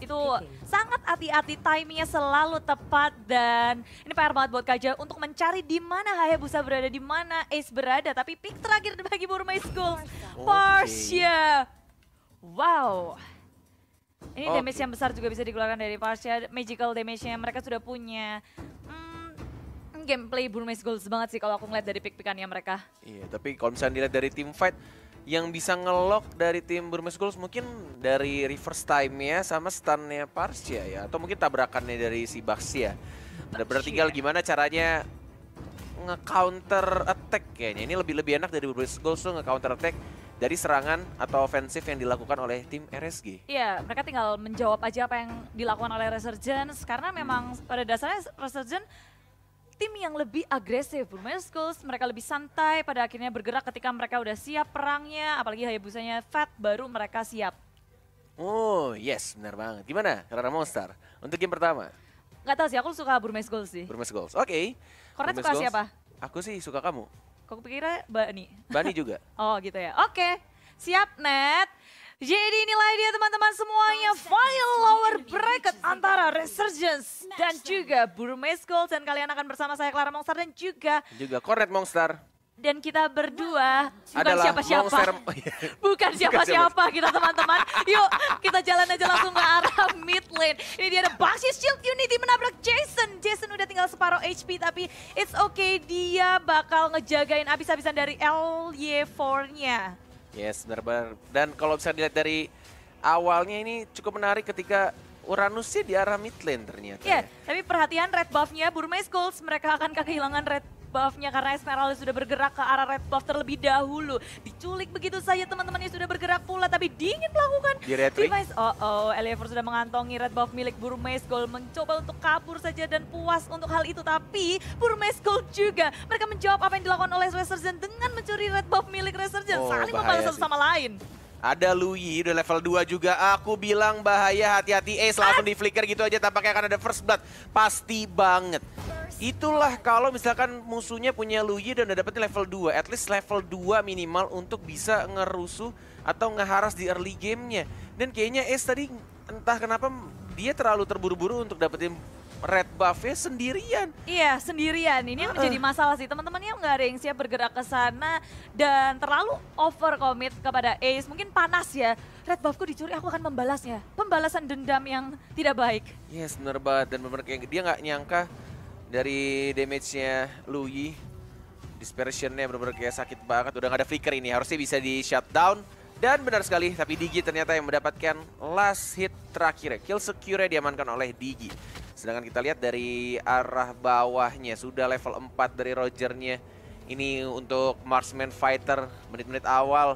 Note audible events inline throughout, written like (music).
Itu sangat hati-hati, timingnya selalu tepat dan ini PR banget buat Kaja untuk mencari di mana Hayabusa berada, di mana Ace berada. Tapi pick terakhir bagi Burma School, Portia. Wow. Ini okay. damage yang besar juga bisa dikeluarkan dari Parsia. Magical damage yang mereka sudah punya. Hmm, gameplay Burmese Goals banget sih kalau aku ngeliat dari pick-pickannya mereka. Iya, tapi kalau misalnya dilihat dari tim fight, yang bisa ngelock dari tim Burmese Ghouls mungkin dari reverse time ya sama stunnya Parsia ya, ya atau mungkin tabrakannya dari si ya. Ada berarti tinggal ya. gimana caranya nge-counter attack kayaknya. Ini lebih lebih enak dari Burmese Ghouls tuh nge-counter attack dari serangan atau ofensif yang dilakukan oleh tim RSG. Iya, mereka tinggal menjawab aja apa yang dilakukan oleh Resurgence karena memang pada dasarnya Resurgence tim yang lebih agresif. Burmese Skulls mereka lebih santai pada akhirnya bergerak ketika mereka udah siap perangnya, apalagi Hayabusanya Fat baru mereka siap. Oh yes, benar banget. Gimana Rara Monster untuk game pertama? Gak tau sih, aku suka Burmese Goals sih. Burmese Goals, oke. Okay. Kornet suka Goals. siapa? Aku sih suka kamu. Kok pikirnya Bani? Bani juga. (laughs) oh gitu ya, oke. Okay. Siap, Net. Jadi inilah dia teman-teman semuanya final lower bracket antara Resurgence dan juga Burmese Gold. Dan kalian akan bersama saya Clara Monster dan juga... Juga Cornet Monster dan kita berdua bukan siapa-siapa. (laughs) Oh, iya. bukan (laughs) siapa-siapa kita teman-teman. Yuk kita jalan aja langsung ke arah mid lane. Ini dia ada Basis Shield Unity menabrak Jason. Jason udah tinggal separuh HP tapi it's okay dia bakal ngejagain abis-abisan dari LY4-nya. Yes, benar-benar. Dan kalau bisa dilihat dari awalnya ini cukup menarik ketika Uranus sih di arah mid lane ternyata. Iya, yeah, tapi perhatian red buff-nya Burmese Skulls, mereka akan kehilangan red buffnya karena Esmeralda sudah bergerak ke arah red buff terlebih dahulu. Diculik begitu saja teman-temannya sudah bergerak pula tapi dingin melakukan device. Oh oh, Elever sudah mengantongi red buff milik Burmes Gold mencoba untuk kabur saja dan puas untuk hal itu tapi Burmes Gold juga mereka menjawab apa yang dilakukan oleh Resurgent dengan mencuri red buff milik Resurgent oh, saling membalas satu sama lain. Ada Louis, udah level 2 juga. Aku bilang bahaya, hati-hati. Ace eh, langsung di flicker gitu aja, tampaknya akan ada first blood. Pasti banget. Itulah kalau misalkan musuhnya punya Luigi dan udah dapetin level 2. At least level 2 minimal untuk bisa ngerusuh atau ngeharas di early gamenya. Dan kayaknya Ace tadi entah kenapa dia terlalu terburu-buru untuk dapetin red buffnya sendirian. Iya, sendirian. Ini yang menjadi masalah sih. Teman-temannya nggak ada yang siap bergerak ke sana dan terlalu over commit kepada Ace. Mungkin panas ya. Red buffku dicuri, aku akan membalasnya. Pembalasan dendam yang tidak baik. Yes, iya, benar banget. Dan memang kayak dia nggak nyangka dari damage-nya Luyi. Dispersion-nya benar-benar kayak sakit banget. Udah gak ada flicker ini. Harusnya bisa di shutdown. Dan benar sekali, tapi Digi ternyata yang mendapatkan last hit terakhir, Kill secure diamankan oleh Digi. Sedangkan kita lihat dari arah bawahnya, sudah level 4 dari Roger-nya. Ini untuk Marksman Fighter menit-menit awal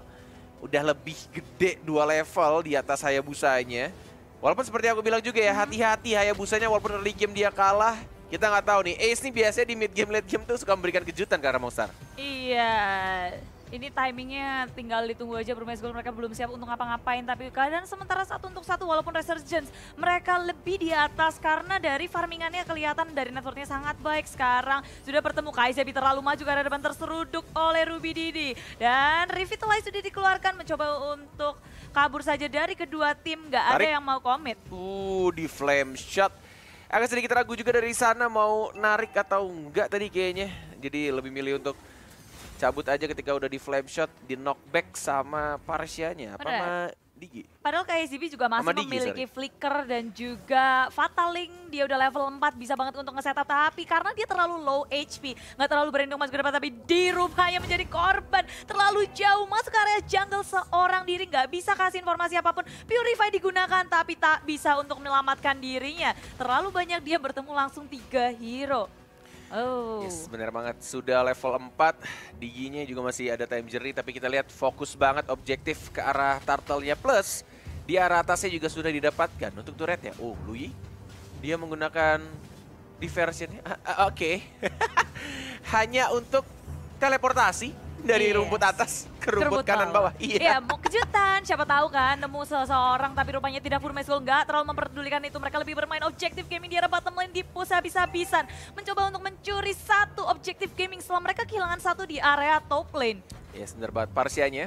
udah lebih gede dua level di atas Hayabusa-nya. Walaupun seperti aku bilang juga ya, hati-hati Hayabusa-nya walaupun early game dia kalah, kita nggak tahu nih, Ace nih biasanya di mid game late game tuh suka memberikan kejutan ke monster. Iya, ini timingnya tinggal ditunggu aja bermain sebelum mereka belum siap untuk ngapa-ngapain tapi keadaan sementara satu untuk satu walaupun resurgence mereka lebih di atas karena dari farmingannya kelihatan dari networknya sangat baik sekarang sudah bertemu Kaisebi terlalu maju karena depan terseruduk oleh Ruby Didi dan Revitalize sudah dikeluarkan mencoba untuk kabur saja dari kedua tim nggak ada yang mau komit. Uh di flame shot Agak sedikit ragu juga dari sana mau narik atau enggak tadi kayaknya. Jadi lebih milih untuk cabut aja ketika udah di flame shot, di knockback sama Parsianya. Apa Digi. Padahal KSDB juga masih Digi, memiliki sorry. Flicker dan juga Fatalink. Dia udah level 4 bisa banget untuk nge-setup. Tapi karena dia terlalu low HP, nggak terlalu berlindung masuk ke depan. Tapi dirupanya menjadi korban. Terlalu jauh masuk ke area jungle seorang diri. Nggak bisa kasih informasi apapun. Purify digunakan tapi tak bisa untuk menyelamatkan dirinya. Terlalu banyak dia bertemu langsung tiga hero. Oh. Yes, benar banget. Sudah level 4, diginya juga masih ada time jerry, tapi kita lihat fokus banget objektif ke arah turtle-nya. Plus, di arah atasnya juga sudah didapatkan. Untuk turret ya, oh Lui, dia menggunakan diversionnya. Ah, ah, oke, okay. (laughs) hanya untuk teleportasi dari yes. Iya. rumput atas ke rumput, rumput kanan bawah. Iya. Iya, mau kejutan. Siapa tahu kan nemu seseorang tapi rupanya tidak full match goal. terlalu memperdulikan itu. Mereka lebih bermain objektif gaming di arah bottom lane push habis-habisan. Mencoba untuk mencuri satu objektif gaming setelah mereka kehilangan satu di area top lane. Iya, Yes, benar banget. Parsianya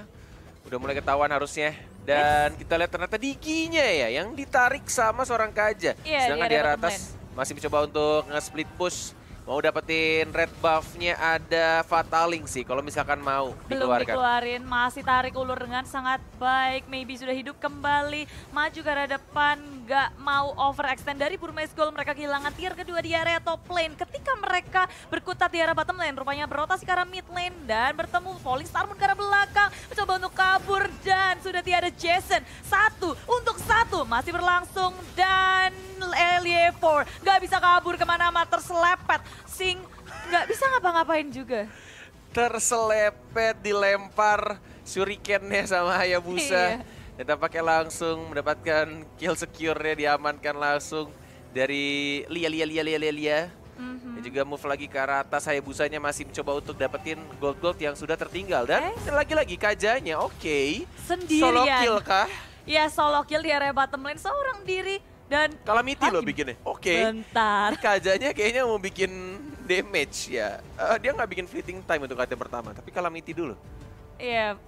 udah mulai ketahuan harusnya. Dan yes. kita lihat ternyata diginya ya yang ditarik sama seorang Kaja. Yeah, Sedangkan di area atas masih mencoba untuk nge-split push Mau dapetin red buffnya ada Fataling sih kalau misalkan mau Belum dikeluarkan. Belum dikeluarin, masih tarik ulur dengan sangat baik. Maybe sudah hidup kembali, maju ke arah depan, nggak mau overextend. Dari Burmese Gold mereka kehilangan tier kedua di area top lane. Ketika mereka berkutat di arah bottom lane, rupanya berotasi ke arah mid lane dan bertemu Falling Star Moon ke arah belakang. Mencoba untuk kabur dan sudah tiada Jason. Satu untuk satu masih berlangsung dan Elie 4 nggak bisa kabur kemana-mana terselepet sing nggak bisa ngapa-ngapain juga. Terselepet, dilempar shurikennya sama Hayabusa. Iya. Dan tampaknya langsung mendapatkan kill secure-nya diamankan langsung dari Lia Lia Lia Lia Lia Lia. Mm-hmm. Dan juga move lagi ke arah atas Hayabusanya masih mencoba untuk dapetin gold-gold yang sudah tertinggal. Dan eh? lagi-lagi kajanya oke. Okay. Solo kill kah? Ya solo kill di area bottom lane seorang diri dan Kalamiti loh bikinnya. Oke. Okay. Bentar. Kajanya kayaknya mau bikin damage ya. Uh, dia nggak bikin fleeting time untuk item pertama, tapi Kalamiti dulu. Iya. Yeah.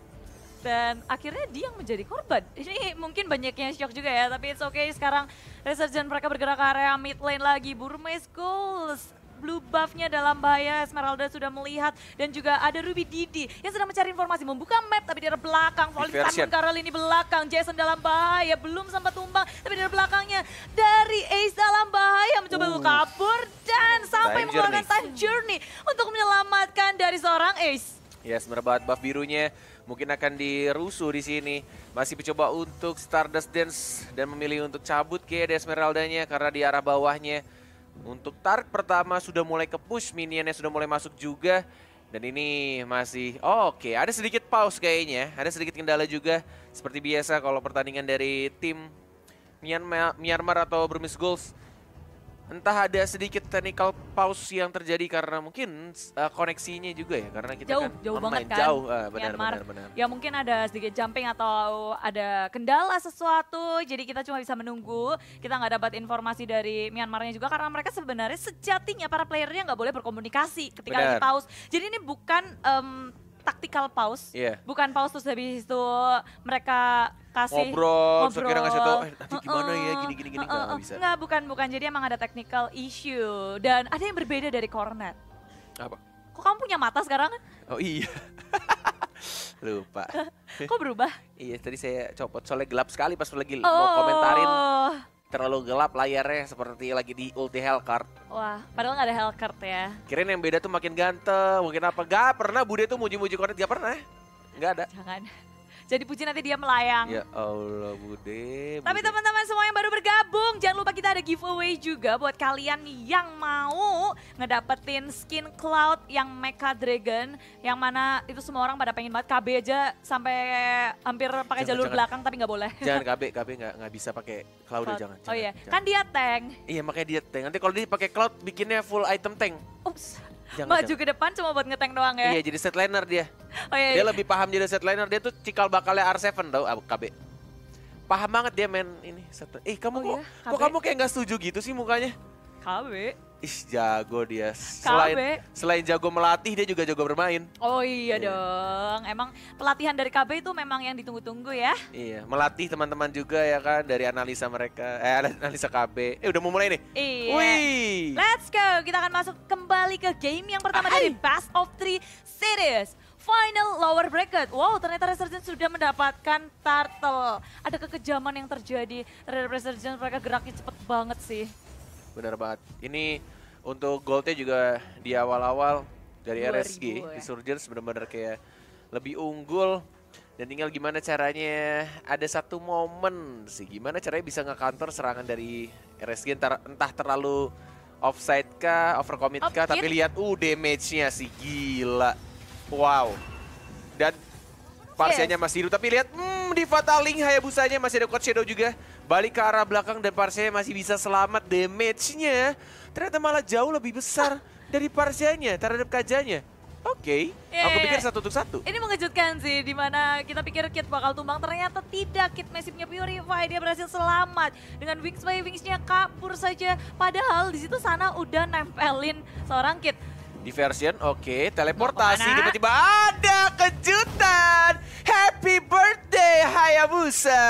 Dan akhirnya dia yang menjadi korban. Ini mungkin banyak yang shock juga ya, tapi it's okay. Sekarang Resurgent mereka bergerak ke area mid lane lagi. Burmes Goals blue buffnya dalam bahaya. Esmeralda sudah melihat dan juga ada Ruby Didi yang sedang mencari informasi. Membuka map tapi di dari belakang. Volley Tanun Karel ini belakang. Jason dalam bahaya. Belum sempat tumbang tapi dari belakangnya. Dari Ace dalam bahaya mencoba uh. kabur dan sampai time mengeluarkan journey. time journey untuk menyelamatkan dari seorang Ace. Ya, yes, merebat buff birunya mungkin akan dirusuh di sini. Masih mencoba untuk Stardust Dance dan memilih untuk cabut ke Esmeraldanya karena di arah bawahnya untuk tarik pertama sudah mulai ke push, minionnya sudah mulai masuk juga. Dan ini masih, oh, oke okay. ada sedikit pause kayaknya, ya. ada sedikit kendala juga. Seperti biasa kalau pertandingan dari tim Myanmar, atau Burmese Goals entah ada sedikit technical pause yang terjadi karena mungkin uh, koneksinya juga ya karena kita jauh, kan jauh online banget kan jauh uh, benar, benar benar ya mungkin ada sedikit jumping atau ada kendala sesuatu jadi kita cuma bisa menunggu kita nggak dapat informasi dari Myanmarnya juga karena mereka sebenarnya sejatinya para playernya nggak boleh berkomunikasi ketika benar. lagi pause jadi ini bukan um, taktikal pause, yeah. bukan pause terus habis itu mereka kasih ngobrol, ngobrol. kira ngasih tahu eh, nanti gimana uh, ya gini gini gini uh, uh, nggak bisa. Nggak, bukan bukan. Jadi emang ada technical issue dan ada yang berbeda dari cornet. Apa? Kok kamu punya mata sekarang? Oh iya. (laughs) Lupa. Kok berubah? iya, tadi saya copot soalnya gelap sekali pas lagi oh. mau komentarin terlalu gelap layarnya seperti lagi di ulti Hellcart. Wah, padahal gak ada Hellcart ya. Kirain yang beda tuh makin ganteng, mungkin apa. Gak pernah Bude tuh muji-muji Cornet, gak pernah. ya? Gak ada. Jangan. Jadi Puji nanti dia melayang. Ya Allah Bude. Bude. Tapi teman-teman semua yang baru bergabung, jangan lupa kita ada giveaway juga buat kalian yang mau ngedapetin skin cloud yang Mecha Dragon. Yang mana itu semua orang pada pengen banget. KB aja sampai hampir pakai jangan, jalur jangan. belakang tapi nggak boleh. Jangan (laughs) KB, KB nggak nggak bisa pakai cloud, cloud. jangan. Oh jangan, iya, jangan. kan dia tank. Iya makanya dia tank. Nanti kalau dia pakai cloud bikinnya full item tank. Ups. Jangan, Maju jangan. ke depan cuma buat ngeteng doang ya? Iya jadi setliner dia. Oh, iya, iya. Dia lebih paham jadi setliner. Dia tuh cikal bakalnya R7 tau ah, KB. Paham banget dia main ini. Set... Eh kamu oh, kok, iya? kok kamu kayak nggak setuju gitu sih mukanya? KB. Ih, jago dia. Selain KB. selain jago melatih, dia juga jago bermain. Oh iya yeah. dong. Emang pelatihan dari KB itu memang yang ditunggu-tunggu ya. Iya, melatih teman-teman juga ya kan dari analisa mereka. Eh, (laughs) analisa KB. Eh, udah mau mulai nih. Iya. Wih. Let's go. Kita akan masuk kembali ke game yang pertama Ahai. dari Best of Three Series final lower bracket. Wow, ternyata Resurgence sudah mendapatkan turtle. Ada kekejaman yang terjadi Resurgence mereka geraknya cepet banget sih. Benar banget. Ini untuk goldnya juga di awal-awal dari RSG ya. di Surgers benar-benar kayak lebih unggul dan tinggal gimana caranya ada satu momen sih gimana caranya bisa nge-counter serangan dari RSG entah, entah terlalu offside kah, overcommit kah, tapi lihat uh damage-nya sih gila. Wow. Dan Parsianya masih hidup, tapi lihat hmm, di Fatal Link Hayabusanya masih ada Code Shadow juga. Balik ke arah belakang dan Parsianya masih bisa selamat damage-nya. Ternyata malah jauh lebih besar dari Parsianya terhadap Kajanya. Oke, okay. yeah, aku pikir satu untuk satu. Ini mengejutkan sih, dimana kita pikir Kit bakal tumbang, ternyata tidak. Kit masifnya Purify, dia berhasil selamat. Dengan Wings by Wings-nya kabur saja. Padahal di situ sana udah nempelin seorang Kit. Diversion, oke. Okay. Teleportasi, tiba-tiba ada kejutan. Happy birthday Hayabusa.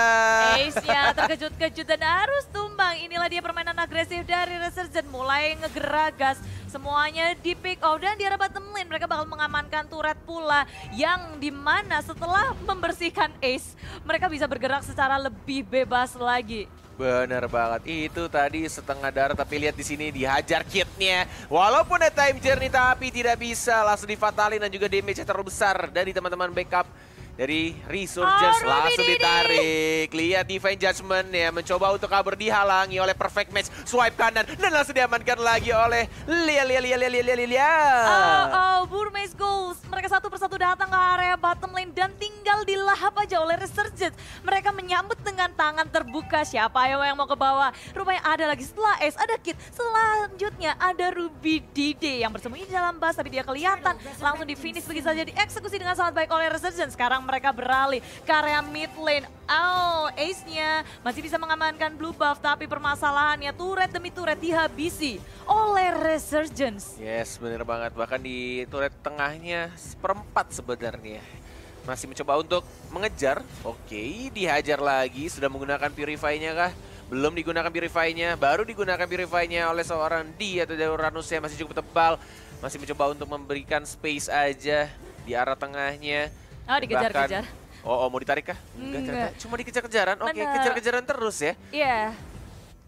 ace terkejut-kejut dan harus tumbang. Inilah dia permainan agresif dari Resurgent. Mulai ngegeragas. Semuanya di pick off dan di arah bottom mereka bakal mengamankan turret pula yang dimana setelah membersihkan Ace mereka bisa bergerak secara lebih bebas lagi. Bener banget. Itu tadi setengah darah tapi lihat di sini dihajar kitnya. Walaupun ada time journey tapi tidak bisa langsung difatalin dan juga damage terlalu besar dari teman-teman backup dari Resurgence ah, langsung ditarik. Lihat Divine Judgment ya mencoba untuk kabur dihalangi oleh Perfect Match. Swipe kanan dan langsung diamankan lagi oleh Lia Lia Lia Lia Lia Lia Lia. Oh, oh, Burmese goals. Mereka satu persatu datang ke area bottom lane dan tinggal dilahap aja oleh Resurgence. Mereka menyambut dengan tangan terbuka siapa ayo ya yang mau ke bawah. Rupanya ada lagi setelah Ace, ada Kit. Selanjutnya ada Ruby Dide yang bersembunyi di dalam bus tapi dia kelihatan. Langsung di finish begitu saja dieksekusi dengan sangat baik oleh Resurgence. Sekarang sekarang mereka beralih ke area mid lane. Oh, ace-nya masih bisa mengamankan blue buff, tapi permasalahannya turret demi turret dihabisi oleh Resurgence. Yes, bener banget. Bahkan di turret tengahnya seperempat sebenarnya. Masih mencoba untuk mengejar. Oke, dihajar lagi. Sudah menggunakan Purify-nya kah? belum digunakan purify-nya, baru digunakan purify-nya oleh seorang D atau yang masih cukup tebal, masih mencoba untuk memberikan space aja di arah tengahnya. Oh, dikejar-kejar. Oh, oh, mau ditarik kah? Enggak, Enggak. cuma dikejar-kejaran. Oke, okay, kejar-kejaran terus ya. Iya. Yeah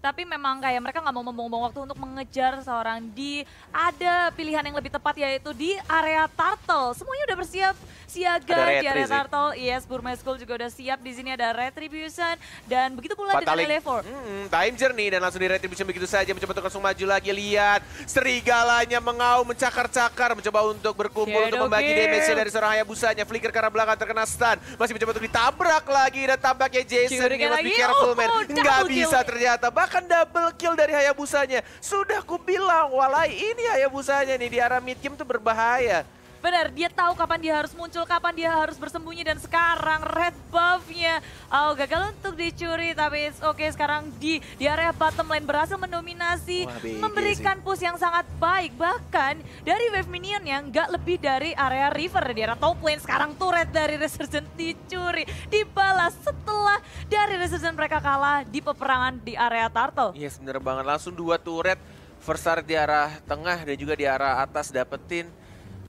tapi memang kayak mereka nggak mau membuang-buang waktu untuk mengejar seorang di ada pilihan yang lebih tepat yaitu di area turtle. Semuanya udah bersiap siaga di area sih. turtle. Yes, Burma School juga udah siap. Di sini ada retribution dan begitu pula di dengan level. Hmm, time journey dan langsung di retribution begitu saja mencoba untuk langsung maju lagi lihat serigalanya mengau mencakar-cakar mencoba untuk berkumpul Shadow untuk membagi gear. damage dari seorang busanya Flicker karena belakang terkena stun. Masih mencoba untuk ditabrak lagi dan tampaknya Jason. Curiga lagi. Be careful, oh, man. Oh, nggak bisa ternyata. Bahkan bahkan double kill dari Hayabusanya. Sudah kubilang, walai ini Hayabusanya nih di arah mid game tuh berbahaya. Benar, dia tahu kapan dia harus muncul, kapan dia harus bersembunyi dan sekarang red buff-nya oh, gagal untuk dicuri tapi oke okay, sekarang di di area bottom lane berhasil mendominasi, Wah, memberikan push yang sangat baik bahkan dari wave minion yang nggak lebih dari area river di area top lane sekarang turret dari resurgent dicuri dibalas setelah dari resurgent mereka kalah di peperangan di area turtle. Yes, iya, bener banget langsung dua turret Versar di arah tengah dan juga di arah atas dapetin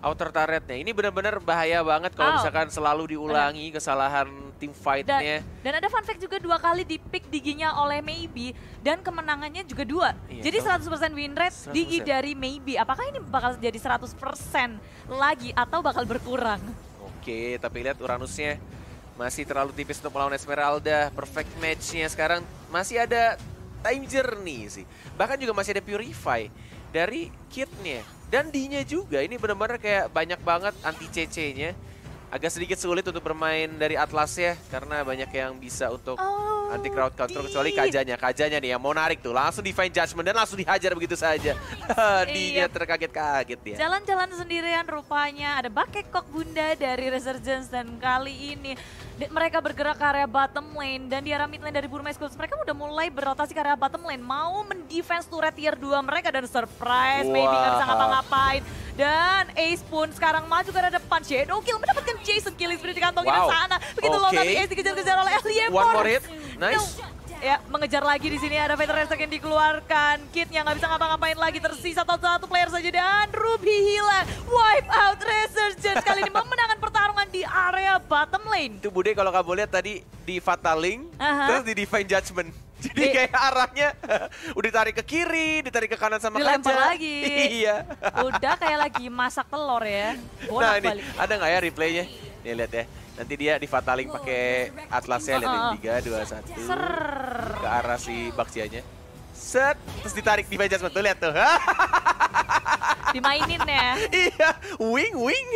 Outer turretnya. Ini benar-benar bahaya banget kalau misalkan selalu diulangi kesalahan tim fightnya. Dan, dan ada fun fact juga dua kali di pick diginya oleh Maybe dan kemenangannya juga dua. Iya, jadi 100% win rate 100%. digi dari Maybe. Apakah ini bakal jadi 100% lagi atau bakal berkurang? Oke, tapi lihat Uranusnya masih terlalu tipis untuk melawan Esmeralda. Perfect matchnya sekarang masih ada Time Journey sih. Bahkan juga masih ada Purify dari kitnya. Dan dinya juga, ini benar-benar kayak banyak banget anti-CC-nya. Agak sedikit sulit untuk bermain dari Atlas ya, karena banyak yang bisa untuk oh, anti crowd control kecuali kajanya. Kajanya nih yang mau narik tuh, langsung divine judgment dan langsung dihajar begitu saja. (laughs) dinya iya. terkaget-kaget ya. Jalan-jalan sendirian rupanya, ada kok bunda dari Resurgence dan kali ini mereka bergerak ke area bottom lane dan di area mid lane dari Burma Scopes mereka udah mulai berotasi ke area bottom lane mau mendefense turret tier 2 mereka dan surprise wow. maybe nggak bisa ngapa-ngapain dan Ace pun sekarang maju ke depan. Shadow Kill mendapatkan Jason Kill di kantong wow. sana. Begitu okay. loh tapi Ace dikejar-kejar oleh Elie iya, Nice ya mengejar lagi di sini ada veteran Restek yang dikeluarkan. yang nggak bisa ngapa-ngapain lagi tersisa satu satu player saja dan Ruby hilang. Wipe out Resurgence kali ini memenangkan pertarungan di area bottom lane. Itu Bude kalau kamu lihat tadi di Fatal Link uh -huh. terus di Divine Judgment. (laughs) Jadi kayak arahnya (laughs) udah ditarik ke kiri, ditarik ke kanan sama kaca. lagi. (laughs) iya. udah kayak lagi masak telur ya. Bonak nah ini balik. ada nggak ya replaynya? Nih lihat ya. Nanti dia di fataling pakai atlasnya lihat tiga dua satu ke arah si Baxianya. Set terus ditarik di bajak betul lihat tuh. (laughs) dimainin ya. iya, wing wing.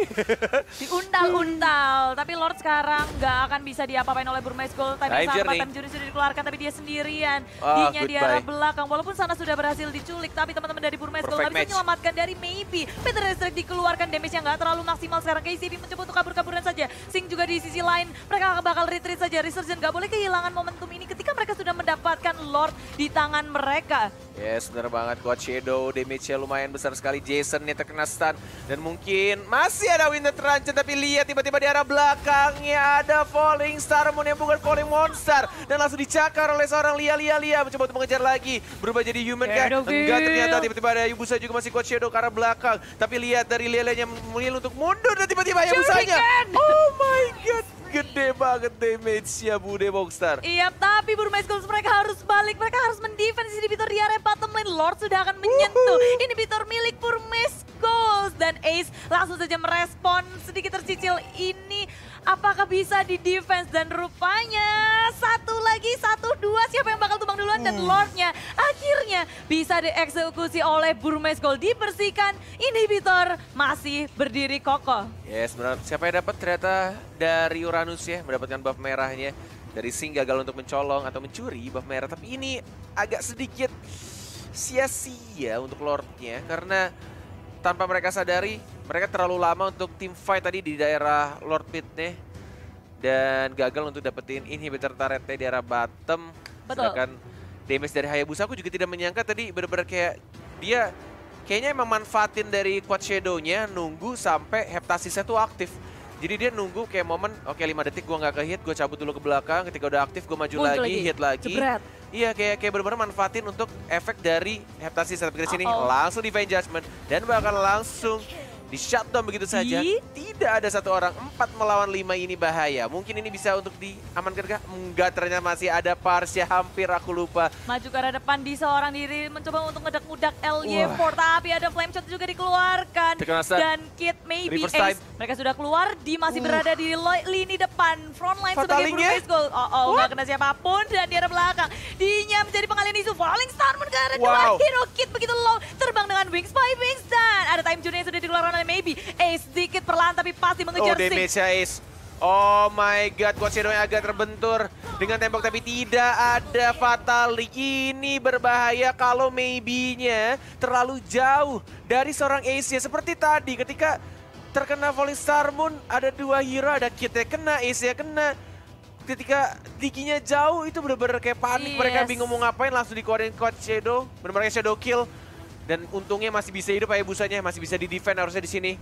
Diundal-undal, tapi Lord sekarang nggak akan bisa diapa-apain oleh Burmese Gold. Tadi saat sampatan juri sudah dikeluarkan tapi dia sendirian. Oh, Dinya di arah belakang, walaupun sana sudah berhasil diculik, tapi teman-teman dari Burmese Gold nggak bisa menyelamatkan dari maybe. Peter Restrict dikeluarkan, damage yang nggak terlalu maksimal sekarang. KCB mencoba untuk kabur-kaburan saja. Sing juga di sisi lain, mereka bakal retreat saja. Resurgent nggak boleh kehilangan momentum ini ketika mereka sudah mendapatkan Lord di tangan mereka. Yes, benar banget. Kuat Shadow, damage-nya lumayan besar sekali. Jason nih terkena stun. Dan mungkin masih ada Winter terancam. Tapi lihat tiba-tiba di arah belakangnya ada Falling Star Moon yang bukan Falling Monster. Dan langsung dicakar oleh seorang Lia Lia Lia. Mencoba untuk mengejar lagi. Berubah jadi human kah? Enggak ternyata. Tiba-tiba ada Yubusa juga masih Kuat Shadow ke arah belakang. Tapi lihat dari Lia Lia-nya memilih untuk mundur. Dan tiba-tiba Yubusanya. Kan? Oh my God. Gede banget damage-nya Bude Boxer. Iya, tapi Burmese Schools mereka harus balik. Mereka harus mendefense Inhibitor di area bottom lane. Lord sudah akan menyentuh. Uhuh. Inhibitor milik Burmese Goals. Dan Ace langsung saja merespon sedikit tercicil ini. Apakah bisa di defense? Dan rupanya satu lagi, satu, dua. Siapa yang bakal tumbang duluan? Dan hmm. Lordnya akhirnya bisa dieksekusi oleh Burmes Gold Dibersihkan, inhibitor masih berdiri kokoh. Yes, benar. Siapa yang dapat ternyata dari Uranus ya, mendapatkan buff merahnya. Dari Sing gagal untuk mencolong atau mencuri buff merah. Tapi ini agak sedikit sia-sia untuk Lordnya karena tanpa mereka sadari mereka terlalu lama untuk tim fight tadi di daerah Lord pit nih dan gagal untuk dapetin inhibitor turretnya di daerah bottom. Betul. Sedangkan damage dari Hayabusa aku juga tidak menyangka tadi benar-benar kayak dia kayaknya emang manfaatin dari Quad Shadow-nya nunggu sampai heptasisnya tuh aktif. Jadi dia nunggu kayak momen, oke okay, 5 detik gua nggak ke-hit, gua cabut dulu ke belakang, ketika udah aktif gua maju lagi, lagi, hit lagi. Jebret. Iya, kayak kayak benar-benar manfaatin untuk efek dari heptasis sampai di sini. Uh -oh. Langsung Divine Judgment dan bakal langsung di shutdown begitu saja. Di? Tidak ada satu orang. Empat melawan lima ini bahaya. Mungkin ini bisa untuk diamankan kah? Enggak, ternyata masih ada Parsha ya, hampir aku lupa. Maju ke arah depan di seorang diri mencoba untuk ngedak mudak LY4. Tapi ada flame shot juga dikeluarkan. Dan Kit maybe Reverse Ace. Time. Mereka sudah keluar. Di masih uh. berada di lini depan. Frontline sebagai base goal. Oh, oh, What? gak kena siapapun. Dan di arah belakang. Dinya menjadi pengalian isu. Falling Star mengenai wow. dua hero Kit begitu low. Terbang dengan Wings by Wings. Dan ada time journey sudah sudah dikeluarkan oleh Maybe. Ace eh, sedikit perlahan tapi pasti mengejar Oh, damage-nya Ace. Oh my god, Coach Shadow yang agak terbentur dengan tembok tapi tidak ada fatal. Ini berbahaya kalau maybe-nya terlalu jauh dari seorang Ace ya. Seperti tadi ketika terkena volley Star Moon, ada dua hero, ada kita kena, Ace ya kena. Ketika dikinya jauh itu benar-benar kayak panik, yes. mereka bingung mau ngapain langsung dikeluarin Coach Shadow. benar-benar Shadow kill. Dan untungnya masih bisa hidup Ayah busanya, masih bisa di defend harusnya di sini.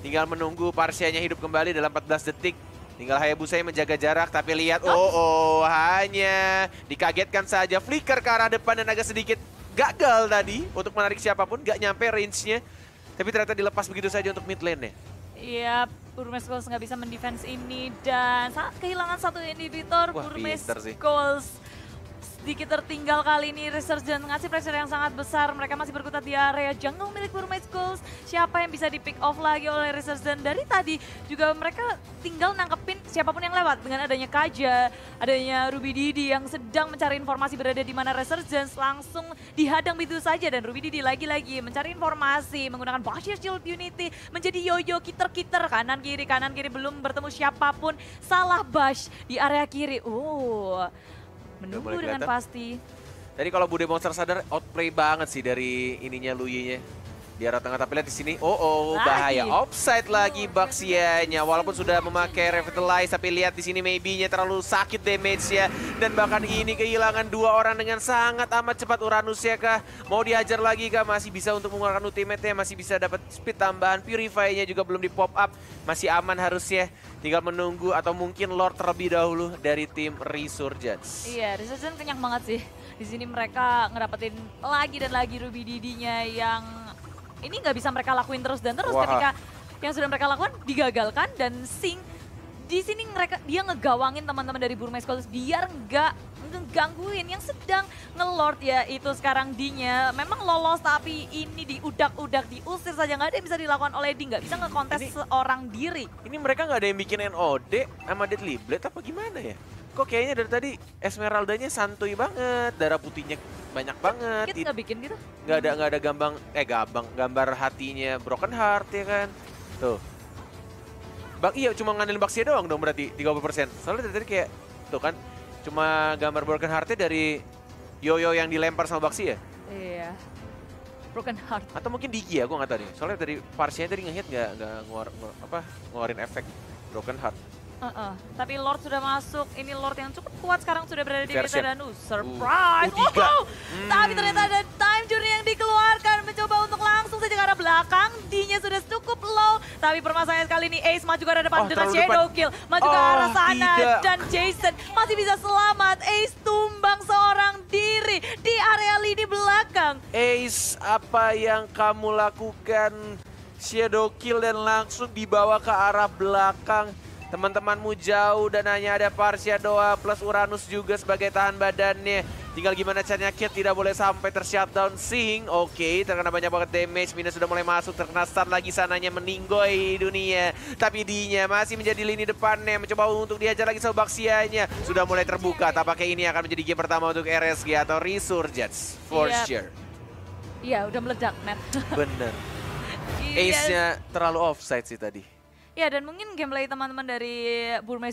Tinggal menunggu Parsianya hidup kembali dalam 14 detik. Tinggal Hayabusa yang menjaga jarak, tapi lihat, oh, oh, hanya dikagetkan saja. Flicker ke arah depan dan agak sedikit gagal tadi untuk menarik siapapun. Gak nyampe range-nya, tapi ternyata dilepas begitu saja untuk mid lane ya. Iya, Burmes Goals gak bisa mendefense ini dan saat kehilangan satu inhibitor, Wah, Burmes Goals sedikit tertinggal kali ini Resurgent ngasih pressure yang sangat besar. Mereka masih berkutat di area jungle milik Burmaid Schools. Siapa yang bisa di pick off lagi oleh Resurgent dari tadi juga mereka tinggal nangkepin siapapun yang lewat dengan adanya Kaja, adanya Ruby Didi yang sedang mencari informasi berada di mana Resurgent langsung dihadang begitu saja dan Ruby Didi lagi-lagi mencari informasi menggunakan Bashir Shield Unity menjadi yoyo kiter-kiter kanan kiri kanan kiri belum bertemu siapapun salah Bash di area kiri. Uh menunggu dengan pasti. Tadi kalau Bude Monster sadar outplay banget sih dari ininya Luyinya. Di arah tengah tapi lihat di sini. Oh oh bahaya. Offside lagi Baxianya walaupun sudah memakai revitalize tapi lihat di sini maybe-nya terlalu sakit damage-nya dan bahkan ini kehilangan dua orang dengan sangat amat cepat Uranus ya kah. Mau diajar lagi kah masih bisa untuk mengeluarkan ultimate-nya masih bisa dapat speed tambahan purify-nya juga belum di pop up. Masih aman harusnya. Tinggal menunggu atau mungkin Lord terlebih dahulu dari tim Resurgence. Iya, Resurgence kenyang banget sih. Di sini mereka ngedapetin lagi dan lagi Ruby Didinya yang ini nggak bisa mereka lakuin terus dan terus Wah. ketika yang sudah mereka lakukan digagalkan dan sink di sini mereka dia ngegawangin teman-teman dari Burmese College biar nggak ngegangguin yang sedang ngelord ya itu sekarang dinya memang lolos tapi ini diudak-udak diusir saja nggak ada yang bisa dilakukan oleh di nggak bisa ngekontes seorang diri ini mereka nggak ada yang bikin NOD sama Deadly Blade apa gimana ya kok kayaknya dari tadi Esmeraldanya santuy banget darah putihnya banyak banget kita nggak bikin gitu nggak ada nggak ada gambang eh gambang gambar hatinya broken heart ya kan tuh Bak iya cuma ngandelin Baxia doang dong berarti 30%. Soalnya dari tadi kayak tuh kan cuma gambar broken heart dari yoyo yang dilempar sama Baxia ya? Iya. Broken heart. Atau mungkin Digi ya, gue nggak tahu nih. Soalnya dari parsinya tadi ngehit nggak nggak ngor, apa ngeluarin efek broken heart. Uh -uh. Tapi Lord sudah masuk. Ini Lord yang cukup kuat sekarang sudah berada di Meta Danu. Uh, Surprise! Uh, uh, wow! Hmm. Tapi ternyata ada time journey yang dikeluarkan mencoba untuk belakang. D-nya sudah cukup low. Tapi permasalahan kali ini Ace maju ke arah depan oh, dengan Shadow depan. Kill. Maju oh, ke arah sana. Tidak. Dan Jason masih bisa selamat. Ace tumbang seorang diri di area lini belakang. Ace, apa yang kamu lakukan? Shadow Kill dan langsung dibawa ke arah belakang. Teman-temanmu jauh dan hanya ada Parsia Doa plus Uranus juga sebagai tahan badannya. Tinggal gimana caranya Kit tidak boleh sampai ter-shutdown Sing. Oke, okay, terkena banyak banget damage. Mina sudah mulai masuk, terkena stun lagi sananya meninggoy dunia. Tapi dinya masih menjadi lini depannya. Mencoba untuk diajar lagi Sobaksianya. Sudah mulai terbuka. pakai ini akan menjadi game pertama untuk RSG atau Resurgence. For yep. sure. Iya, udah meledak, Matt. (laughs) Bener. Iya. Ace-nya terlalu offside sih tadi. Ya dan mungkin gameplay teman-teman dari Burmese